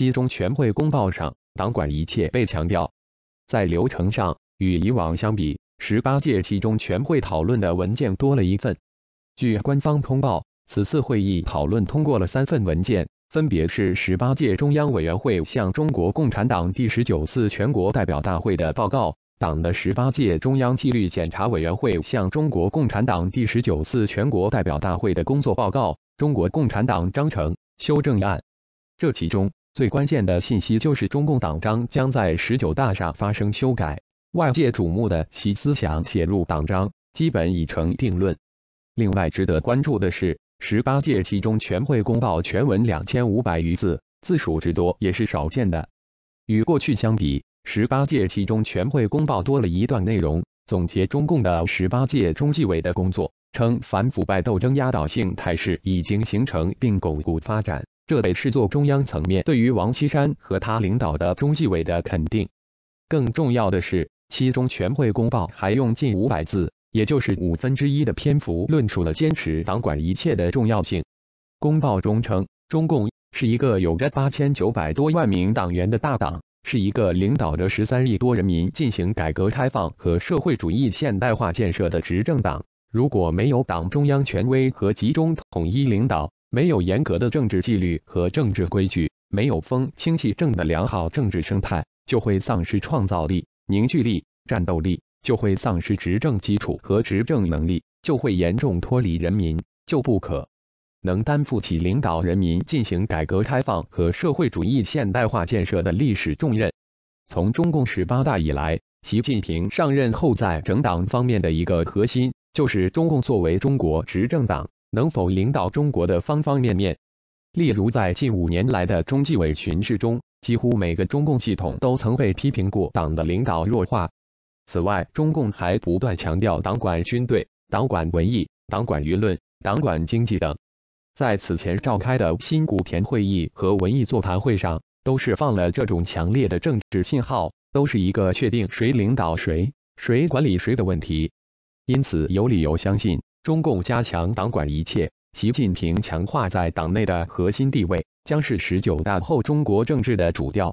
期中全会公报上，党管一切被强调。在流程上，与以往相比，十八届七中全会讨论的文件多了一份。据官方通报，此次会议讨论通过了三份文件，分别是十八届中央委员会向中国共产党第十九次全国代表大会的报告、党的十八届中央纪律检查委员会向中国共产党第十九次全国代表大会的工作报告、中国共产党章程修正案。这其中。最关键的信息就是中共党章将在十九大上发生修改，外界瞩目的习思想写入党章基本已成定论。另外值得关注的是，十八届七中全会公报全文两千五百余字，字数之多也是少见的。与过去相比，十八届七中全会公报多了一段内容，总结中共的十八届中纪委的工作，称反腐败斗争压倒性态势已经形成并巩固发展。这被视为中央层面对于王岐山和他领导的中纪委的肯定。更重要的是，其中全会公报还用近五百字，也就是五分之一的篇幅，论述了坚持党管一切的重要性。公报中称，中共是一个有着八千九百多万名党员的大党，是一个领导着十三亿多人民进行改革开放和社会主义现代化建设的执政党。如果没有党中央权威和集中统一领导，没有严格的政治纪律和政治规矩，没有风清气正的良好政治生态，就会丧失创造力、凝聚力、战斗力，就会丧失执政基础和执政能力，就会严重脱离人民，就不可能担负起领导人民进行改革开放和社会主义现代化建设的历史重任。从中共十八大以来，习近平上任后在整党方面的一个核心，就是中共作为中国执政党。能否领导中国的方方面面？例如，在近五年来的中纪委巡视中，几乎每个中共系统都曾被批评过党的领导弱化。此外，中共还不断强调党管军队、党管文艺、党管舆论、党管经济等。在此前召开的新古田会议和文艺座谈会上，都释放了这种强烈的政治信号，都是一个确定谁领导谁、谁管理谁的问题。因此，有理由相信。中共加强党管一切，习近平强化在党内的核心地位，将是十九大后中国政治的主调。